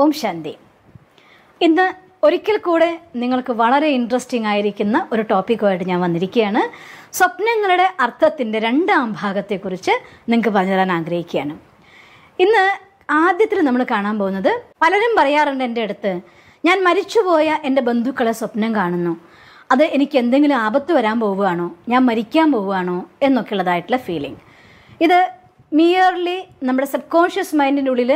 ഓം ശാന്തി ഇന്ന് ഒരിക്കൽ കൂടെ നിങ്ങൾക്ക് വളരെ ഇൻട്രസ്റ്റിംഗ് ആയിരിക്കുന്ന ഒരു ടോപ്പിക്കുമായിട്ട് ഞാൻ വന്നിരിക്കുകയാണ് സ്വപ്നങ്ങളുടെ അർത്ഥത്തിൻ്റെ രണ്ടാം ഭാഗത്തെക്കുറിച്ച് നിങ്ങൾക്ക് പറഞ്ഞു തരാൻ ആഗ്രഹിക്കുകയാണ് ഇന്ന് ആദ്യത്തിൽ നമ്മൾ കാണാൻ പോകുന്നത് പലരും പറയാറുണ്ട് എൻ്റെ അടുത്ത് ഞാൻ മരിച്ചുപോയ എൻ്റെ ബന്ധുക്കളെ സ്വപ്നം കാണുന്നു അത് എനിക്ക് എന്തെങ്കിലും ആപത്ത് വരാൻ പോവുകയാണോ ഞാൻ മരിക്കാൻ പോവുകയാണോ എന്നൊക്കെയുള്ളതായിട്ടുള്ള ഫീലിംഗ് ഇത് മിയർലി നമ്മുടെ സബ് കോൺഷ്യസ് മൈൻഡിൻ്റെ ഉള്ളിൽ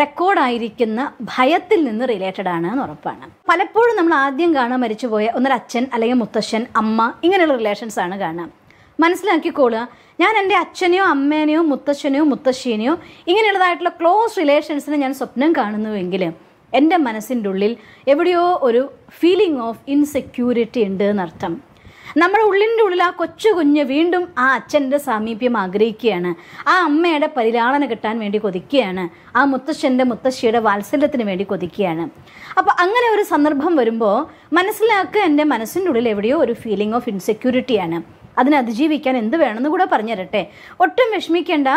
റെക്കോർഡായിരിക്കുന്ന ഭയത്തിൽ നിന്ന് റിലേറ്റഡ് ആണ് എന്ന് ഉറപ്പാണ് പലപ്പോഴും നമ്മൾ ആദ്യം കാണാൻ മരിച്ചുപോയ ഒന്നൊരു അച്ഛൻ അല്ലെങ്കിൽ മുത്തശ്ശൻ അമ്മ ഇങ്ങനെയുള്ള റിലേഷൻസ് ആണ് കാണാം മനസ്സിലാക്കിക്കോളുക ഞാൻ എൻ്റെ അച്ഛനെയോ അമ്മേനെയോ മുത്തശ്ശനെയോ മുത്തശ്ശീനെയോ ഇങ്ങനെയുള്ളതായിട്ടുള്ള ക്ലോസ് റിലേഷൻസിനെ ഞാൻ സ്വപ്നം കാണുന്നുവെങ്കിൽ എൻ്റെ മനസ്സിൻ്റെ ഉള്ളിൽ എവിടെയോ ഒരു ഫീലിംഗ് ഓഫ് ഇൻസെക്യൂരിറ്റി ഉണ്ട് എന്നർത്ഥം നമ്മുടെ ഉള്ളിൻ്റെ ഉള്ളിൽ ആ കൊച്ചു കുഞ്ഞ് വീണ്ടും ആ അച്ഛൻ്റെ സാമീപ്യം ആഗ്രഹിക്കുകയാണ് ആ അമ്മയുടെ പരിലാളന കിട്ടാൻ വേണ്ടി കൊതിക്കുകയാണ് ആ മുത്തശ്ശൻ്റെ മുത്തശ്ശിയുടെ വാത്സല്യത്തിന് വേണ്ടി കൊതിക്കുകയാണ് അപ്പോൾ അങ്ങനെ ഒരു സന്ദർഭം വരുമ്പോൾ മനസ്സിലാക്കുക എൻ്റെ മനസ്സിൻ്റെ ഉള്ളിൽ എവിടെയോ ഒരു ഫീലിംഗ് ഓഫ് ഇൻസെക്യൂരിറ്റിയാണ് അതിനെ അതിജീവിക്കാൻ എന്ത് വേണമെന്ന് കൂടെ പറഞ്ഞുതരട്ടെ ഒട്ടും വിഷമിക്കേണ്ട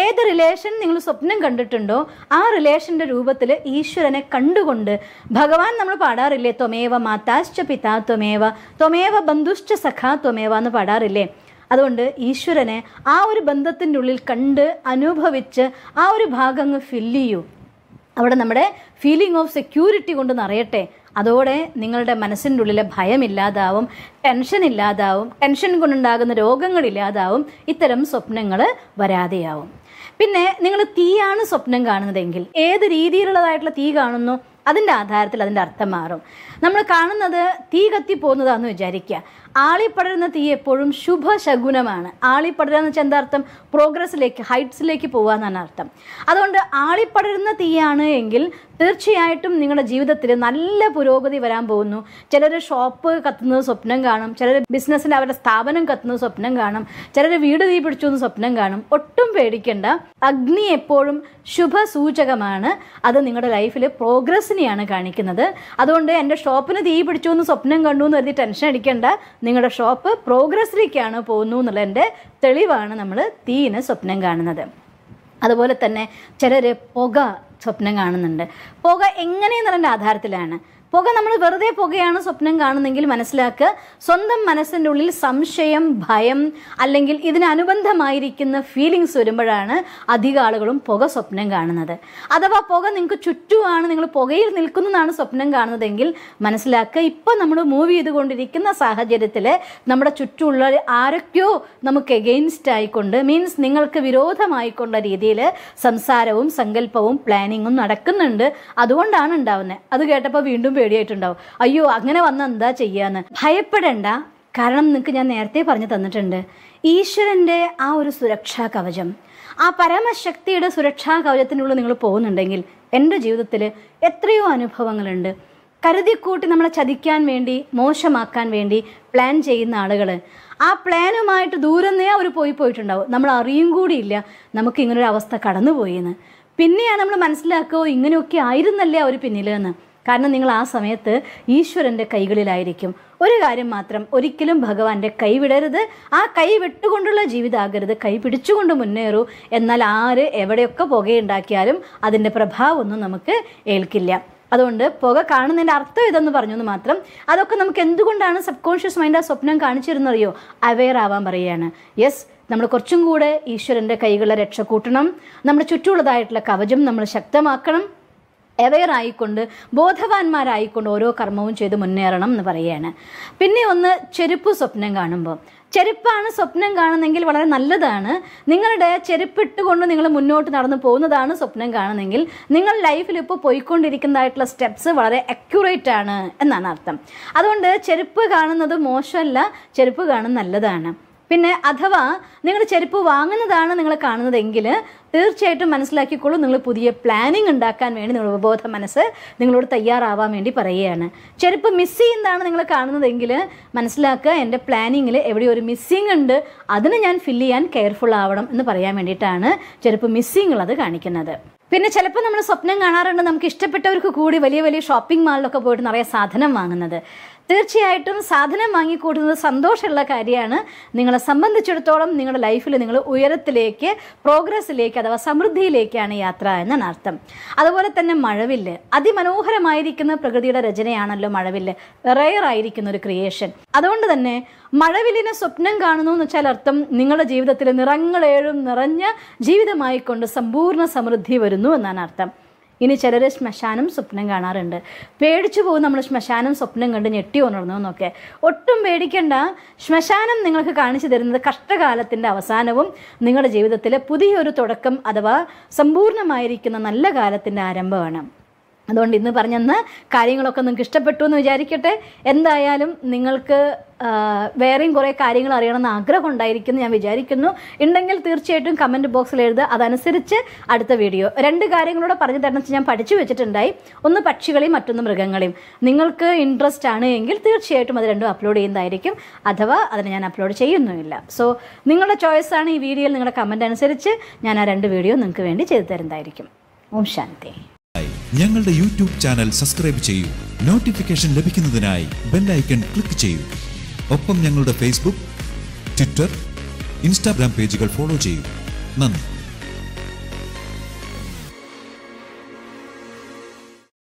ഏത് റിലേഷൻ നിങ്ങൾ സ്വപ്നം കണ്ടിട്ടുണ്ടോ ആ റിലേഷൻ്റെ രൂപത്തിൽ ഈശ്വരനെ കണ്ടുകൊണ്ട് ഭഗവാൻ നമ്മൾ പാടാറില്ലേ ത്വമേവ മാതാശ്ച പിതാ ത്വമേവ ത്വമേവ ബന്ധുശ്ച സഖാ ത്വമേവ എന്ന് പാടാറില്ലേ അതുകൊണ്ട് ഈശ്വരനെ ആ ഒരു ബന്ധത്തിൻ്റെ ഉള്ളിൽ കണ്ട് അനുഭവിച്ച് ആ ഒരു ഭാഗം അങ്ങ് ഫില്ല് ചെയ്യൂ അവിടെ നമ്മുടെ ഫീലിംഗ് ഓഫ് സെക്യൂരിറ്റി കൊണ്ട് നിറയട്ടെ അതോടെ നിങ്ങളുടെ മനസ്സിൻ്റെ ഉള്ളിലെ ഭയമില്ലാതാവും ടെൻഷൻ ഇല്ലാതാവും ടെൻഷൻ കൊണ്ടുണ്ടാകുന്ന രോഗങ്ങൾ ഇല്ലാതാവും ഇത്തരം സ്വപ്നങ്ങൾ വരാതെയാവും പിന്നെ നിങ്ങൾ തീയാണ് സ്വപ്നം കാണുന്നതെങ്കിൽ ഏത് രീതിയിലുള്ളതായിട്ടുള്ള തീ കാണുന്നു അതിൻ്റെ ആധാരത്തിൽ അതിൻ്റെ അർത്ഥം മാറും നമ്മൾ കാണുന്നത് തീ കത്തി പോകുന്നതാണെന്ന് വിചാരിക്കുക ആളിപ്പടരുന്ന തീ എപ്പോഴും ശുഭശകുനമാണ് ആളിപ്പടരുക എന്ന് വെച്ചാൽ എന്താർത്ഥം അർത്ഥം പ്രോഗ്രസ്സിലേക്ക് ഹൈറ്റ്സിലേക്ക് പോകുക എന്നാണ് അർത്ഥം അതുകൊണ്ട് ആളിപ്പടരുന്ന തീയാണ് എങ്കിൽ തീർച്ചയായിട്ടും നിങ്ങളുടെ ജീവിതത്തിൽ നല്ല പുരോഗതി വരാൻ പോകുന്നു ചിലർ ഷോപ്പ് കത്തുന്നത് സ്വപ്നം കാണും ചിലർ ബിസിനസ്സിൽ അവരുടെ സ്ഥാപനം കത്തുന്നത് സ്വപ്നം കാണും ചിലർ വീട് തീ പിടിച്ചു എന്ന് സ്വപ്നം കാണും ഒട്ടും പേടിക്കേണ്ട അഗ്നി എപ്പോഴും ശുഭസൂചകമാണ് അത് നിങ്ങളുടെ ലൈഫിൽ പ്രോഗ്രസ്സിനെയാണ് കാണിക്കുന്നത് അതുകൊണ്ട് എൻ്റെ ഷോപ്പിന് തീ പിടിച്ചു എന്ന് സ്വപ്നം കണ്ടു എന്ന് കരുതി ടെൻഷൻ അടിക്കേണ്ട നിങ്ങളുടെ ഷോപ്പ് പ്രോഗ്രസിലേക്കാണ് പോകുന്നു എന്നുള്ളതിൻ്റെ തെളിവാണ് നമ്മൾ തീയിനെ സ്വപ്നം കാണുന്നത് അതുപോലെ തന്നെ ചിലർ പുക സ്വപ്നം കാണുന്നുണ്ട് പുക എങ്ങനെയെന്നുള്ളതിൻ്റെ ആധാരത്തിലാണ് പുക നമ്മൾ വെറുതെ പുകയാണ് സ്വപ്നം കാണുന്നെങ്കിൽ മനസ്സിലാക്കുക സ്വന്തം മനസ്സിൻ്റെ ഉള്ളിൽ സംശയം ഭയം അല്ലെങ്കിൽ ഇതിനനുബന്ധമായിരിക്കുന്ന ഫീലിങ്സ് വരുമ്പോഴാണ് അധിക ആളുകളും പുക സ്വപ്നം കാണുന്നത് അഥവാ പുക നിങ്ങൾക്ക് ചുറ്റുമാണ് നിങ്ങൾ പുകയിൽ നിൽക്കുന്നതാണ് സ്വപ്നം കാണുന്നതെങ്കിൽ മനസ്സിലാക്കുക ഇപ്പം നമ്മൾ മൂവ് ചെയ്തുകൊണ്ടിരിക്കുന്ന സാഹചര്യത്തിൽ നമ്മുടെ ചുറ്റുമുള്ള ആരൊക്കെയോ നമുക്ക് എഗെയിൻസ്റ്റ് ആയിക്കൊണ്ട് മീൻസ് നിങ്ങൾക്ക് വിരോധമായിക്കൊണ്ട രീതിയിൽ സംസാരവും സങ്കല്പവും പ്ലാനിങ്ങും നടക്കുന്നുണ്ട് അതുകൊണ്ടാണ് ഉണ്ടാവുന്നത് അത് കേട്ടപ്പോൾ വീണ്ടും പേടിയായിട്ടുണ്ടാവും അയ്യോ അങ്ങനെ വന്ന എന്താ ചെയ്യാന്ന് ഭയപ്പെടേണ്ട കാരണം നിങ്ങൾക്ക് ഞാൻ നേരത്തെ പറഞ്ഞു തന്നിട്ടുണ്ട് ഈശ്വരൻ്റെ ആ ഒരു സുരക്ഷാ കവചം ആ പരമശക്തിയുടെ സുരക്ഷാ കവചത്തിനുള്ളിൽ നിങ്ങൾ പോകുന്നുണ്ടെങ്കിൽ എൻ്റെ ജീവിതത്തിൽ എത്രയോ അനുഭവങ്ങളുണ്ട് കരുതിക്കൂട്ടി നമ്മളെ ചതിക്കാൻ വേണ്ടി മോശമാക്കാൻ വേണ്ടി പ്ലാൻ ചെയ്യുന്ന ആളുകൾ ആ പ്ലാനുമായിട്ട് ദൂരന്നേ അവർ പോയി പോയിട്ടുണ്ടാവും നമ്മൾ അറിയും കൂടിയില്ല നമുക്ക് ഇങ്ങനൊരു അവസ്ഥ കടന്നുപോയി പിന്നെയാണ് നമ്മൾ മനസ്സിലാക്കുക ഇങ്ങനെയൊക്കെ ആയിരുന്നല്ലേ അവർ പിന്നിലെന്ന് കാരണം നിങ്ങൾ ആ സമയത്ത് ഈശ്വരൻ്റെ കൈകളിലായിരിക്കും ഒരു കാര്യം മാത്രം ഒരിക്കലും ഭഗവാന്റെ കൈവിടരുത് ആ കൈ വിട്ടുകൊണ്ടുള്ള ജീവിതമാകരുത് കൈ പിടിച്ചുകൊണ്ട് മുന്നേറൂ എന്നാൽ ആര് എവിടെയൊക്കെ പുകയുണ്ടാക്കിയാലും അതിൻ്റെ പ്രഭാവമൊന്നും നമുക്ക് ഏൽക്കില്ല അതുകൊണ്ട് പുക കാണുന്നതിൻ്റെ അർത്ഥം ഇതെന്ന് പറഞ്ഞു മാത്രം അതൊക്കെ നമുക്ക് എന്തുകൊണ്ടാണ് സബ് കോൺഷ്യസ് മൈൻഡ് ആ സ്വപ്നം കാണിച്ചിരുന്നറിയോ അവെയർ ആവാൻ പറയുകയാണ് യെസ് നമ്മൾ കുറച്ചും കൂടെ ഈശ്വരൻ്റെ കൈകളെ രക്ഷ കൂട്ടണം നമ്മുടെ ചുറ്റുമുള്ളതായിട്ടുള്ള കവചം നമ്മൾ ശക്തമാക്കണം അവെയർ ആയിക്കൊണ്ട് ബോധവാന്മാരായിക്കൊണ്ട് ഓരോ കർമ്മവും ചെയ്ത് മുന്നേറണം എന്ന് പറയുകയാണ് പിന്നെ ഒന്ന് ചെരുപ്പ് സ്വപ്നം കാണുമ്പോൾ ചെരുപ്പാണ് സ്വപ്നം കാണുന്നെങ്കിൽ വളരെ നല്ലതാണ് നിങ്ങളുടെ ഇട്ടുകൊണ്ട് നിങ്ങൾ മുന്നോട്ട് നടന്നു പോകുന്നതാണ് സ്വപ്നം കാണുന്നെങ്കിൽ നിങ്ങൾ ലൈഫിൽ ഇപ്പോൾ പോയിക്കൊണ്ടിരിക്കുന്നതായിട്ടുള്ള സ്റ്റെപ്സ് വളരെ അക്യുറേറ്റ് ആണ് എന്നാണ് അർത്ഥം അതുകൊണ്ട് ചെരുപ്പ് കാണുന്നത് മോശമല്ല ചെരുപ്പ് കാണുന്നത് നല്ലതാണ് പിന്നെ അഥവാ നിങ്ങൾ ചെരുപ്പ് വാങ്ങുന്നതാണ് നിങ്ങൾ കാണുന്നതെങ്കിൽ തീർച്ചയായിട്ടും മനസ്സിലാക്കിക്കോളൂ നിങ്ങൾ പുതിയ പ്ലാനിങ് ഉണ്ടാക്കാൻ വേണ്ടി നിങ്ങൾ ഉപബോധ മനസ്സ് നിങ്ങളോട് തയ്യാറാവാൻ വേണ്ടി പറയുകയാണ് ചിലപ്പോൾ മിസ് ചെയ്യുന്നതാണ് നിങ്ങൾ കാണുന്നതെങ്കിൽ മനസ്സിലാക്കുക എൻ്റെ പ്ലാനിങ്ങിൽ എവിടെയോ ഒരു മിസ്സിങ് ഉണ്ട് അതിന് ഞാൻ ഫില്ല് ചെയ്യാൻ കെയർഫുൾ ആവണം എന്ന് പറയാൻ വേണ്ടിയിട്ടാണ് ചിലപ്പോൾ മിസ്സിങ് ഉള്ളത് കാണിക്കുന്നത് പിന്നെ ചിലപ്പോൾ നമ്മൾ സ്വപ്നം കാണാറുണ്ട് നമുക്ക് ഇഷ്ടപ്പെട്ടവർക്ക് കൂടി വലിയ വലിയ ഷോപ്പിംഗ് മാളിലൊക്കെ പോയിട്ട് നിറയെ സാധനം വാങ്ങുന്നത് തീർച്ചയായിട്ടും സാധനം വാങ്ങിക്കൂട്ടുന്നത് സന്തോഷമുള്ള കാര്യമാണ് നിങ്ങളെ സംബന്ധിച്ചിടത്തോളം നിങ്ങളുടെ ലൈഫിൽ നിങ്ങൾ ഉയരത്തിലേക്ക് പ്രോഗ്രസ്സിലേക്ക് അഥവാ സമൃദ്ധിയിലേക്കാണ് യാത്ര എന്നാണ് അർത്ഥം അതുപോലെ തന്നെ മഴവില്ല് അതിമനോഹരമായിരിക്കുന്ന പ്രകൃതിയുടെ രചനയാണല്ലോ മഴവില്ല് റെയർ ആയിരിക്കുന്ന ഒരു ക്രിയേഷൻ അതുകൊണ്ട് തന്നെ മഴവില്ലിനെ സ്വപ്നം കാണുന്നു എന്ന് വെച്ചാൽ അർത്ഥം നിങ്ങളുടെ ജീവിതത്തിൽ നിറങ്ങളേഴും നിറഞ്ഞ ജീവിതമായിക്കൊണ്ട് സമ്പൂർണ്ണ സമൃദ്ധി വരുന്നു എന്നാണ് അർത്ഥം ഇനി ചിലർ ശ്മശാനം സ്വപ്നം കാണാറുണ്ട് പേടിച്ചു പോകും നമ്മൾ ശ്മശാനം സ്വപ്നം കണ്ട് ഞെട്ടി ഉണർന്നു എന്നൊക്കെ ഒട്ടും പേടിക്കേണ്ട ശ്മശാനം നിങ്ങൾക്ക് കാണിച്ചു തരുന്നത് കഷ്ടകാലത്തിൻ്റെ അവസാനവും നിങ്ങളുടെ ജീവിതത്തിലെ പുതിയൊരു തുടക്കം അഥവാ സമ്പൂർണ്ണമായിരിക്കുന്ന നല്ല കാലത്തിൻ്റെ ആരംഭമാണ് അതുകൊണ്ട് ഇന്ന് പറഞ്ഞെന്ന് കാര്യങ്ങളൊക്കെ നിങ്ങൾക്ക് ഇഷ്ടപ്പെട്ടു എന്ന് വിചാരിക്കട്ടെ എന്തായാലും നിങ്ങൾക്ക് വേറെയും കുറേ കാര്യങ്ങൾ അറിയണമെന്ന് ആഗ്രഹം ഉണ്ടായിരിക്കുന്നു ഞാൻ വിചാരിക്കുന്നു ഉണ്ടെങ്കിൽ തീർച്ചയായിട്ടും കമൻറ്റ് ബോക്സിൽ എഴുതുക അതനുസരിച്ച് അടുത്ത വീഡിയോ രണ്ട് കാര്യങ്ങളോട് പറഞ്ഞു തരണം ഞാൻ പഠിച്ചു വെച്ചിട്ടുണ്ടായി ഒന്ന് പക്ഷികളെയും മറ്റൊന്ന് മൃഗങ്ങളെയും നിങ്ങൾക്ക് ഇൻട്രസ്റ്റ് ആണ് എങ്കിൽ തീർച്ചയായിട്ടും അത് രണ്ടും അപ്ലോഡ് ചെയ്യുന്നതായിരിക്കും അഥവാ അതിന് ഞാൻ അപ്ലോഡ് ചെയ്യുന്നുമില്ല സോ നിങ്ങളുടെ ചോയ്സാണ് ഈ വീഡിയോയിൽ നിങ്ങളുടെ കമൻ്റ് അനുസരിച്ച് ഞാൻ ആ രണ്ട് വീഡിയോ നിങ്ങൾക്ക് വേണ്ടി ചെയ്തു തരുന്നതായിരിക്കും ഓം ശാന്തി ഞങ്ങളുടെ യൂട്യൂബ് ചാനൽ സബ്സ്ക്രൈബ് ചെയ്യൂ നോട്ടിഫിക്കേഷൻ ലഭിക്കുന്നതിനായി ബെല്ലൈക്കൺ ക്ലിക്ക് ചെയ്യൂ ഒപ്പം ഞങ്ങളുടെ ഫേസ്ബുക്ക് ട്വിറ്റർ ഇൻസ്റ്റാഗ്രാം പേജുകൾ ഫോളോ ചെയ്യൂ നന്ദി